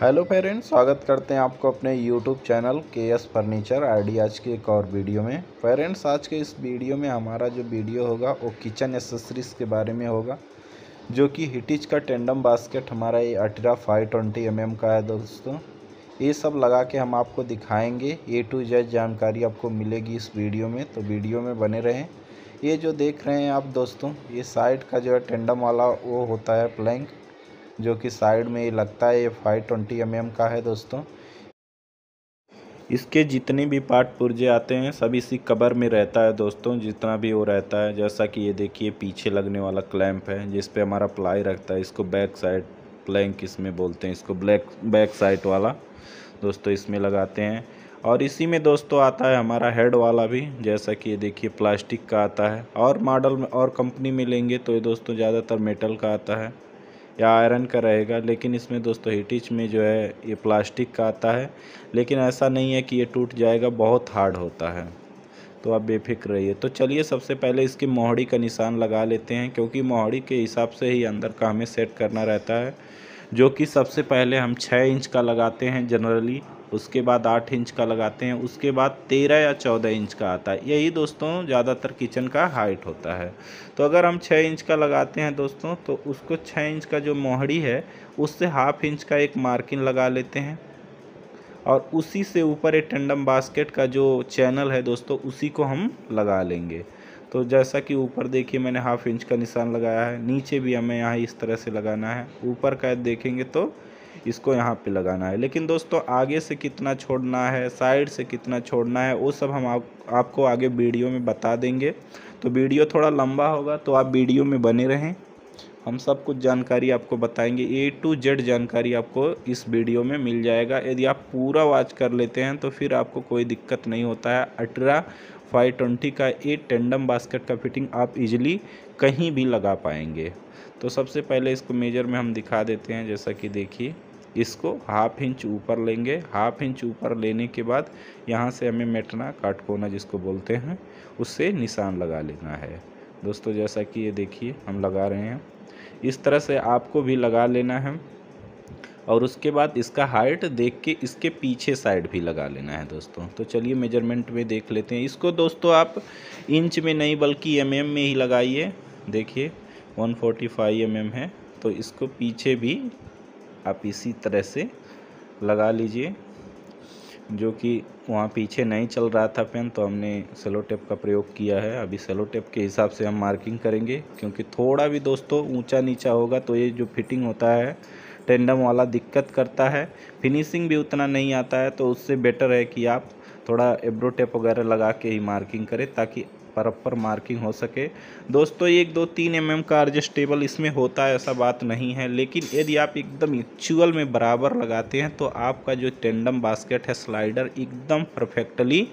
Hello parents स्वागत करते हैं आपको अपने यूट्यूब चैनल के एस फर्नीचर आज के एक और वीडियो में पेरेंट्स आज के इस वीडियो में हमारा जो वीडियो होगा वो किचन एसेसरीज के बारे में होगा जो कि हिटिज का टेंडम बास्केट हमारा ये अटरा फाइव ट्वेंटी एम का है दोस्तों ये सब लगा के हम आपको दिखाएंगे ए टू जेड जानकारी आपको मिलेगी इस वीडियो में तो वीडियो में बने रहें ये जो देख रहे हैं आप दोस्तों ये साइड का जो है टेंडम वाला वो होता है प्लैंक जो कि साइड में लगता है ये फाइव ट्वेंटी एम का है दोस्तों इसके जितने भी पार्ट पुर्जे आते हैं सब इसी कबर में रहता है दोस्तों जितना भी वो रहता है जैसा कि ये देखिए पीछे लगने वाला क्लैंप है जिस पे हमारा प्लाई रखता है इसको बैक साइड प्लैंक इसमें बोलते हैं इसको ब्लैक बैक साइड वाला दोस्तों इसमें लगाते हैं और इसी में दोस्तों आता है हमारा हेड वाला भी जैसा कि ये देखिए प्लास्टिक का आता है और मॉडल में और कंपनी में लेंगे तो ये दोस्तों ज़्यादातर मेटल का आता है या आयरन का रहेगा लेकिन इसमें दोस्तों हीटिच में जो है ये प्लास्टिक का आता है लेकिन ऐसा नहीं है कि ये टूट जाएगा बहुत हार्ड होता है तो आप बेफिक्र रहिए तो चलिए सबसे पहले इसकी मोहड़ी का निशान लगा लेते हैं क्योंकि मोहड़ी के हिसाब से ही अंदर का हमें सेट करना रहता है जो कि सबसे पहले हम छः इंच का लगाते हैं जनरली उसके बाद आठ इंच का लगाते हैं उसके बाद तेरह या चौदह इंच का आता है यही दोस्तों ज़्यादातर किचन का हाइट होता है तो अगर हम छः इंच का लगाते हैं दोस्तों तो उसको छः इंच का जो मोहड़ी है उससे हाफ इंच का एक मार्किंग लगा लेते हैं और उसी से ऊपर एक टंडम बास्केट का जो चैनल है दोस्तों उसी को हम लगा लेंगे तो जैसा कि ऊपर देखिए मैंने हाफ इंच का निशान लगाया है नीचे भी हमें यहाँ इस तरह से लगाना है ऊपर का देखेंगे तो इसको यहाँ पे लगाना है लेकिन दोस्तों आगे से कितना छोड़ना है साइड से कितना छोड़ना है वो सब हम आप, आपको आगे वीडियो में बता देंगे तो वीडियो थोड़ा लंबा होगा तो आप वीडियो में बने रहें हम सब कुछ जानकारी आपको बताएंगे ए टू जेड जानकारी आपको इस वीडियो में मिल जाएगा यदि आप पूरा वॉच कर लेते हैं तो फिर आपको कोई दिक्कत नहीं होता है अट्रा फाइव ट्वेंटी का ए टेंडम बास्केट का फिटिंग आप इजीली कहीं भी लगा पाएंगे तो सबसे पहले इसको मेजर में हम दिखा देते हैं जैसा कि देखिए इसको हाफ इंच ऊपर लेंगे हाफ इंच ऊपर लेने के बाद यहाँ से हमें मेटना काटकोना जिसको बोलते हैं उससे निशान लगा लेना है दोस्तों जैसा कि ये देखिए हम लगा रहे हैं इस तरह से आपको भी लगा लेना है और उसके बाद इसका हाइट देख के इसके पीछे साइड भी लगा लेना है दोस्तों तो चलिए मेजरमेंट में देख लेते हैं इसको दोस्तों आप इंच में नहीं बल्कि एम mm में ही लगाइए देखिए 145 फोर्टी mm है तो इसको पीछे भी आप इसी तरह से लगा लीजिए जो कि वहाँ पीछे नहीं चल रहा था पेन तो हमने सेलो टेप का प्रयोग किया है अभी सेलो टेप के हिसाब से हम मार्किंग करेंगे क्योंकि थोड़ा भी दोस्तों ऊंचा नीचा होगा तो ये जो फिटिंग होता है टेंडम वाला दिक्कत करता है फिनिशिंग भी उतना नहीं आता है तो उससे बेटर है कि आप थोड़ा एब्रो टेप वगैरह लगा के ही मार्किंग करें ताकि प्रॉपर मार्किंग हो सके दोस्तों एक दो तीन एम का एडजस्टेबल इसमें होता है ऐसा बात नहीं है लेकिन यदि आप एकदम एक्चुअल में बराबर लगाते हैं तो आपका जो टेंडम बास्केट है स्लाइडर एकदम परफेक्टली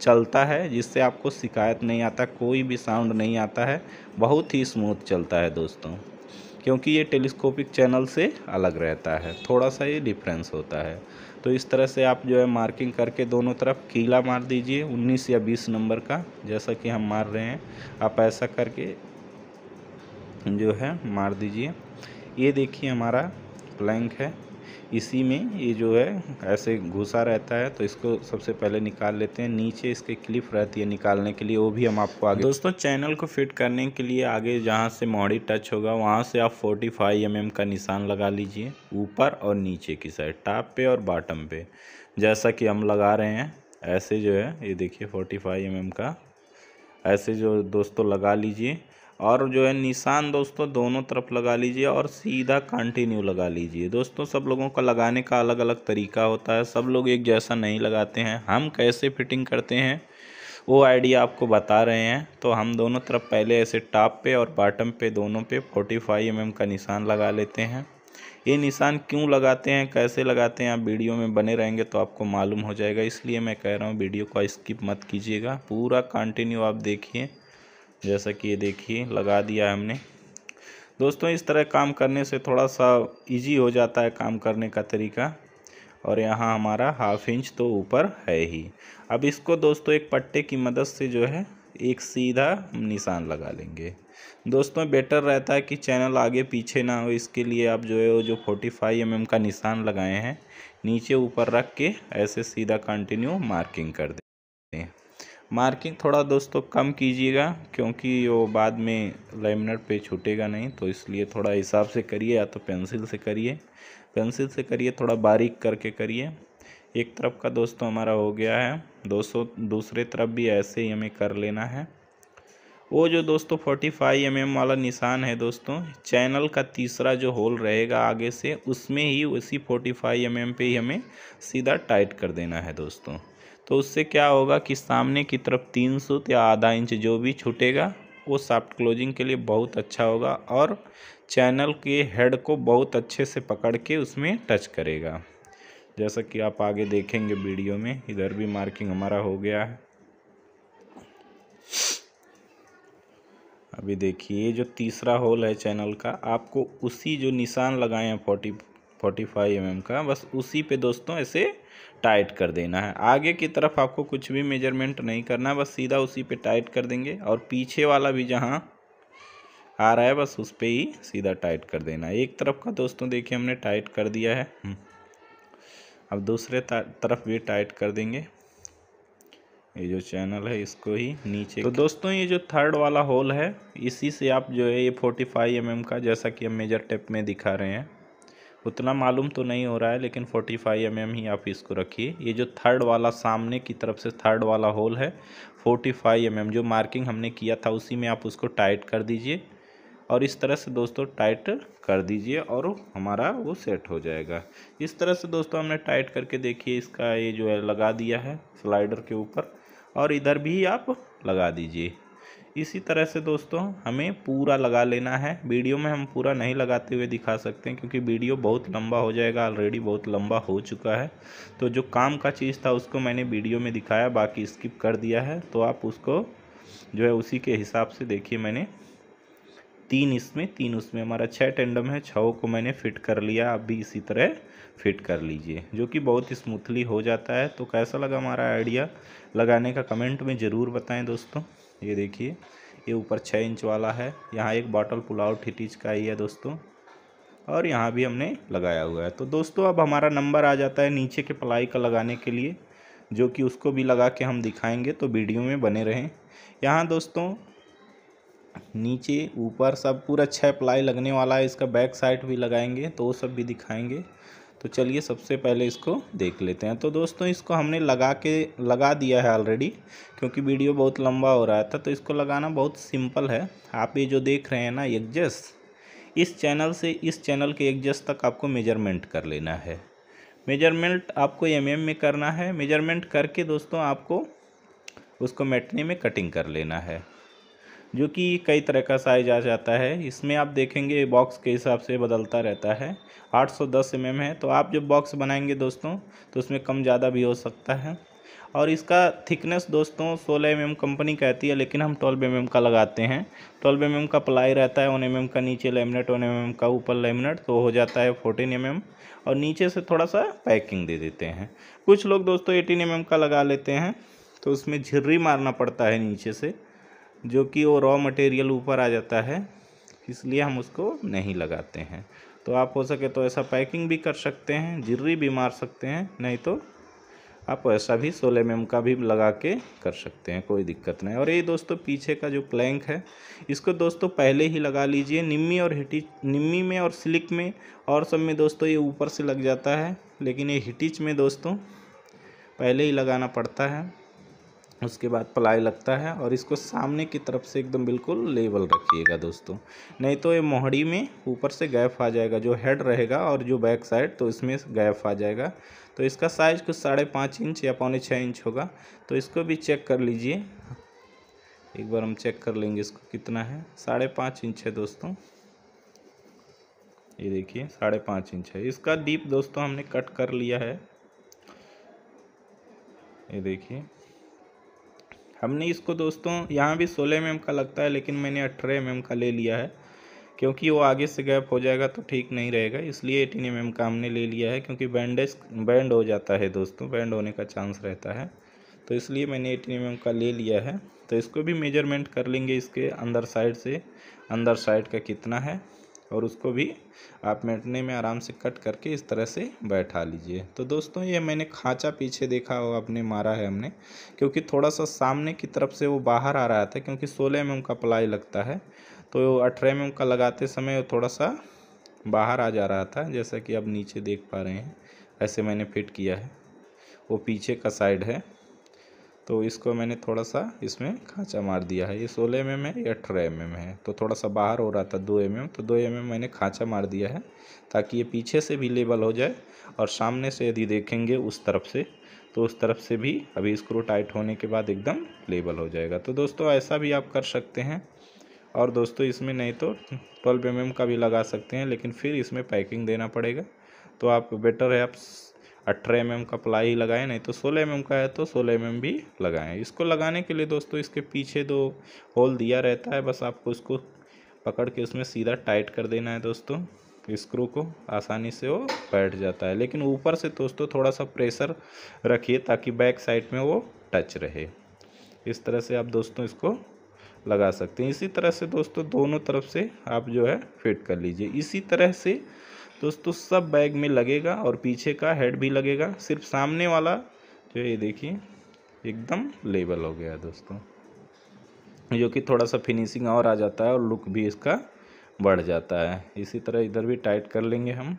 चलता है जिससे आपको शिकायत नहीं आता कोई भी साउंड नहीं आता है बहुत ही स्मूथ चलता है दोस्तों क्योंकि ये टेलीस्कोपिक चैनल से अलग रहता है थोड़ा सा ये डिफरेंस होता है तो इस तरह से आप जो है मार्किंग करके दोनों तरफ कीला मार दीजिए 19 या 20 नंबर का जैसा कि हम मार रहे हैं आप ऐसा करके जो है मार दीजिए ये देखिए हमारा प्लैंक है इसी में ये जो है ऐसे घुसा रहता है तो इसको सबसे पहले निकाल लेते हैं नीचे इसके क्लिप रहती है निकालने के लिए वो भी हम आपको आगे दोस्तों चैनल को फिट करने के लिए आगे जहाँ से मोड़ी टच होगा वहाँ से आप 45 फाइव mm का निशान लगा लीजिए ऊपर और नीचे की साइड टॉप पे और बॉटम पे जैसा कि हम लगा रहे हैं ऐसे जो है ये देखिए फोर्टी फाइव mm का ऐसे जो दोस्तों लगा लीजिए और जो है निशान दोस्तों दोनों तरफ लगा लीजिए और सीधा कंटिन्यू लगा लीजिए दोस्तों सब लोगों का लगाने का अलग अलग तरीका होता है सब लोग एक जैसा नहीं लगाते हैं हम कैसे फिटिंग करते हैं वो आइडिया आपको बता रहे हैं तो हम दोनों तरफ पहले ऐसे टॉप पे और बॉटम पे दोनों पे 45 फाइव mm का निशान लगा लेते हैं ये निशान क्यों लगाते हैं कैसे लगाते हैं आप वीडियो में बने रहेंगे तो आपको मालूम हो जाएगा इसलिए मैं कह रहा हूँ वीडियो को स्किप मत कीजिएगा पूरा कंटिन्यू आप देखिए जैसा कि ये देखिए लगा दिया हमने दोस्तों इस तरह काम करने से थोड़ा सा इजी हो जाता है काम करने का तरीका और यहाँ हमारा हाफ इंच तो ऊपर है ही अब इसको दोस्तों एक पट्टे की मदद से जो है एक सीधा निशान लगा लेंगे दोस्तों बेटर रहता है कि चैनल आगे पीछे ना हो इसके लिए आप जो है वो जो फोर्टी फाइव एम का निशान लगाए हैं नीचे ऊपर रख के ऐसे सीधा कंटिन्यू मार्किंग कर दें मार्किंग थोड़ा दोस्तों कम कीजिएगा क्योंकि वो बाद में लेमिनेट पे छूटेगा नहीं तो इसलिए थोड़ा हिसाब से करिए या तो पेंसिल से करिए पेंसिल से करिए थोड़ा बारीक करके करिए एक तरफ का दोस्तों हमारा हो गया है दो दूसरे तरफ भी ऐसे ही हमें कर लेना है वो जो दोस्तों फोर्टी फाइव एम एम वाला निशान है दोस्तों चैनल का तीसरा जो होल रहेगा आगे से उसमें ही उसी फोर्टी फाइव एम एम पे ही हमें सीधा टाइट कर देना है दोस्तों तो उससे क्या होगा कि सामने की तरफ तीन सूत या आधा इंच जो भी छूटेगा वो सॉफ्ट क्लोजिंग के लिए बहुत अच्छा होगा और चैनल के हेड को बहुत अच्छे से पकड़ के उसमें टच करेगा जैसा कि आप आगे देखेंगे वीडियो में इधर भी मार्किंग हमारा हो गया है अभी देखिए जो तीसरा होल है चैनल का आपको उसी जो निशान लगाए हैं फोर्टी फोर्टी फाइव एम का बस उसी पे दोस्तों ऐसे टाइट कर देना है आगे की तरफ आपको कुछ भी मेजरमेंट नहीं करना है बस सीधा उसी पे टाइट कर देंगे और पीछे वाला भी जहाँ आ रहा है बस उस पर ही सीधा टाइट कर देना है एक तरफ का दोस्तों देखिए हमने टाइट कर दिया है हम्म। अब दूसरे तरफ भी टाइट कर देंगे ये जो चैनल है इसको ही नीचे तो दोस्तों ये जो थर्ड वाला होल है इसी से आप जो है ये फोर्टी फाइव एम का जैसा कि हम मेजर टेप में दिखा रहे हैं उतना मालूम तो नहीं हो रहा है लेकिन 45 फाइव mm ही आप इसको रखिए ये जो थर्ड वाला सामने की तरफ से थर्ड वाला होल है 45 फाइव mm जो मार्किंग हमने किया था उसी में आप उसको टाइट कर दीजिए और इस तरह से दोस्तों टाइट कर दीजिए और हमारा वो सेट हो जाएगा इस तरह से दोस्तों हमने टाइट करके देखिए इसका ये जो है लगा दिया है स्लाइडर के ऊपर और इधर भी आप लगा दीजिए इसी तरह से दोस्तों हमें पूरा लगा लेना है वीडियो में हम पूरा नहीं लगाते हुए दिखा सकते हैं क्योंकि वीडियो बहुत लंबा हो जाएगा ऑलरेडी बहुत लंबा हो चुका है तो जो काम का चीज़ था उसको मैंने वीडियो में दिखाया बाकी स्किप कर दिया है तो आप उसको जो है उसी के हिसाब से देखिए मैंने तीन इसमें तीन उसमें हमारा छः टेंडम है छओ को मैंने फिट कर लिया आप भी इसी तरह फिट कर लीजिए जो कि बहुत स्मूथली हो जाता है तो कैसा लगा हमारा आइडिया लगाने का कमेंट में ज़रूर बताएं दोस्तों ये देखिए ये ऊपर छः इंच वाला है यहाँ एक बॉटल पुलाव ठिटीज का ही है दोस्तों और यहाँ भी हमने लगाया हुआ है तो दोस्तों अब हमारा नंबर आ जाता है नीचे के पलाई का लगाने के लिए जो कि उसको भी लगा के हम दिखाएंगे तो वीडियो में बने रहें यहाँ दोस्तों नीचे ऊपर सब पूरा छः प्लाई लगने वाला है इसका बैक साइड भी लगाएंगे तो वो सब भी दिखाएंगे तो चलिए सबसे पहले इसको देख लेते हैं तो दोस्तों इसको हमने लगा के लगा दिया है ऑलरेडी क्योंकि वीडियो बहुत लंबा हो रहा था तो इसको लगाना बहुत सिंपल है आप ये जो देख रहे हैं ना एग्जस इस चैनल से इस चैनल के एग्जस तक आपको मेजरमेंट कर लेना है मेजरमेंट आपको एम mm में करना है मेजरमेंट करके दोस्तों आपको उसको मेटने में कटिंग कर लेना है जो कि कई तरह का साइज आ जाता है इसमें आप देखेंगे बॉक्स के हिसाब से बदलता रहता है 810 सौ mm है तो आप जब बॉक्स बनाएंगे दोस्तों तो उसमें कम ज़्यादा भी हो सकता है और इसका थिकनेस दोस्तों 16 एम mm कंपनी कहती है लेकिन हम 12 एम mm का लगाते हैं 12 एम mm का प्लाई रहता है 1 एम mm का नीचे लेमिनेट वन एम mm का ऊपर लेमिनेट तो हो जाता है 14 एम mm और नीचे से थोड़ा सा पैकिंग दे देते हैं कुछ लोग दोस्तों एटीन एम mm का लगा लेते हैं तो उसमें झिर्री मारना पड़ता है नीचे से जो कि वो रॉ मटेरियल ऊपर आ जाता है इसलिए हम उसको नहीं लगाते हैं तो आप हो सके तो ऐसा पैकिंग भी कर सकते हैं जिर्री भी मार सकते हैं नहीं तो आप ऐसा भी सोलह एम का भी लगा के कर सकते हैं कोई दिक्कत नहीं और ये दोस्तों पीछे का जो प्लैंक है इसको दोस्तों पहले ही लगा लीजिए निम्मी और हिटिच निम्मी में और स्लिक में और सब में दोस्तों ये ऊपर से लग जाता है लेकिन ये हिटिच में दोस्तों पहले ही लगाना पड़ता है उसके बाद प्लाई लगता है और इसको सामने की तरफ से एकदम बिल्कुल लेवल रखिएगा दोस्तों नहीं तो ये मोहड़ी में ऊपर से गैप आ जाएगा जो हेड रहेगा और जो बैक साइड तो इसमें गैप आ जाएगा तो इसका साइज़ कुछ साढ़े पाँच इंच या पौने छः इंच होगा तो इसको भी चेक कर लीजिए एक बार हम चेक कर लेंगे इसको कितना है साढ़े पाँच इंच है दोस्तों ये देखिए साढ़े पाँच इंच है इसका डीप दोस्तों हमने कट कर लिया है ये देखिए हमने इसको दोस्तों यहाँ भी सोलह एम का लगता है लेकिन मैंने अट्ठारह एम का ले लिया है क्योंकि वो आगे से गैप हो जाएगा तो ठीक नहीं रहेगा इसलिए एटीन एम का हमने ले लिया है क्योंकि बैंडेज बैंड हो जाता है दोस्तों बैंड होने का चांस रहता है तो इसलिए मैंने एटीन एम का ले लिया है तो इसको भी मेजरमेंट कर लेंगे इसके अंदर साइड से अंदर साइड का कितना है और उसको भी आप मेटने में आराम से कट करके इस तरह से बैठा लीजिए तो दोस्तों ये मैंने खाँचा पीछे देखा हो आपने मारा है हमने क्योंकि थोड़ा सा सामने की तरफ से वो बाहर आ रहा था क्योंकि सोलह एम का प्लाई लगता है तो अठारह एम का लगाते समय थोड़ा सा बाहर आ जा रहा था जैसा कि आप नीचे देख पा रहे हैं ऐसे मैंने फिट किया है वो पीछे का साइड है तो इसको मैंने थोड़ा सा इसमें खाँचा मार दिया है ये सोलह एम एम है ये अठारह एम एम है तो थोड़ा सा बाहर हो रहा था दो एम एम तो दो एम एम मैंने खाँचा मार दिया है ताकि ये पीछे से भी लेबल हो जाए और सामने से यदि देखेंगे उस तरफ से तो उस तरफ से भी अभी स्क्रू टाइट होने के बाद एकदम लेबल हो जाएगा तो दोस्तों ऐसा भी आप कर सकते हैं और दोस्तों इसमें नहीं तो ट्वेल्व एम का भी लगा सकते हैं लेकिन फिर इसमें पैकिंग देना पड़ेगा तो आप बेटर है आप अठारह एम का प्लाई लगाएं नहीं तो सोलह एम का है तो सोलह एम भी लगाएं इसको लगाने के लिए दोस्तों इसके पीछे दो होल दिया रहता है बस आपको इसको पकड़ के उसमें सीधा टाइट कर देना है दोस्तों स्क्रू को आसानी से वो बैठ जाता है लेकिन ऊपर से दोस्तों थोड़ा सा प्रेशर रखिए ताकि बैक साइड में वो टच रहे इस तरह से आप दोस्तों इसको लगा सकते हैं इसी तरह से दोस्तों दोनों तरफ से आप जो है फिट कर लीजिए इसी तरह से दोस्तों सब बैग में लगेगा और पीछे का हेड भी लगेगा सिर्फ सामने वाला जो ये देखिए एकदम लेबल हो गया दोस्तों जो कि थोड़ा सा फिनिशिंग और आ जाता है और लुक भी इसका बढ़ जाता है इसी तरह इधर भी टाइट कर लेंगे हम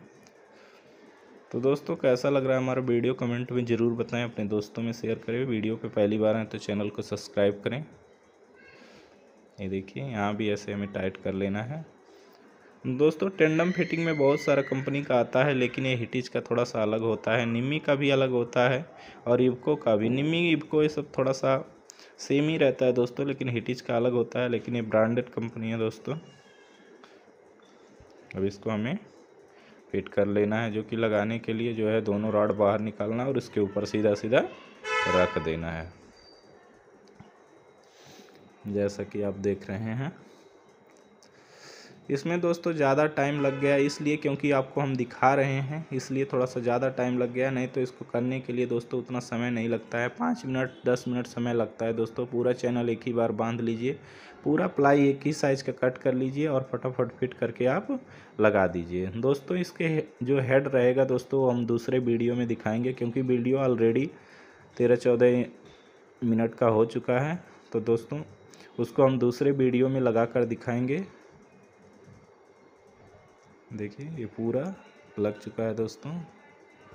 तो दोस्तों कैसा लग रहा है हमारा वीडियो कमेंट में ज़रूर बताएं अपने दोस्तों में शेयर करें वीडियो पे पहली बार हैं तो चैनल को सब्सक्राइब करें ये देखिए यहाँ भी ऐसे हमें टाइट कर लेना है दोस्तों टेंडम फिटिंग में बहुत सारा कंपनी का आता है लेकिन ये हिटिज का थोड़ा सा अलग होता है निमी का भी अलग होता है और इबको का भी निमी इबको ये सब थोड़ा सा सेम ही रहता है दोस्तों लेकिन हिटिज का अलग होता है लेकिन ये ब्रांडेड कंपनी है दोस्तों अब इसको हमें फिट कर लेना है जो कि लगाने के लिए जो है दोनों रॉड बाहर निकालना है और इसके ऊपर सीधा सीधा रख देना है जैसा कि आप देख रहे हैं इसमें दोस्तों ज़्यादा टाइम लग गया इसलिए क्योंकि आपको हम दिखा रहे हैं इसलिए थोड़ा सा ज़्यादा टाइम लग गया नहीं तो इसको करने के लिए दोस्तों उतना समय नहीं लगता है पाँच मिनट दस मिनट समय लगता है दोस्तों पूरा चैनल एक ही बार बांध लीजिए पूरा प्लाई एक ही साइज़ का कट कर लीजिए और फटाफट फिट करके आप लगा दीजिए दोस्तों इसके जो हेड रहेगा दोस्तों हम दूसरे वीडियो में दिखाएँगे क्योंकि वीडियो ऑलरेडी तेरह चौदह मिनट का हो चुका है तो दोस्तों उसको हम दूसरे वीडियो में लगा कर दिखाएँगे देखिए ये पूरा लग चुका है दोस्तों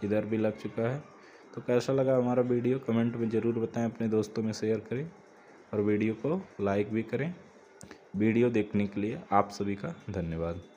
इधर भी लग चुका है तो कैसा लगा हमारा वीडियो कमेंट में ज़रूर बताएं अपने दोस्तों में शेयर करें और वीडियो को लाइक भी करें वीडियो देखने के लिए आप सभी का धन्यवाद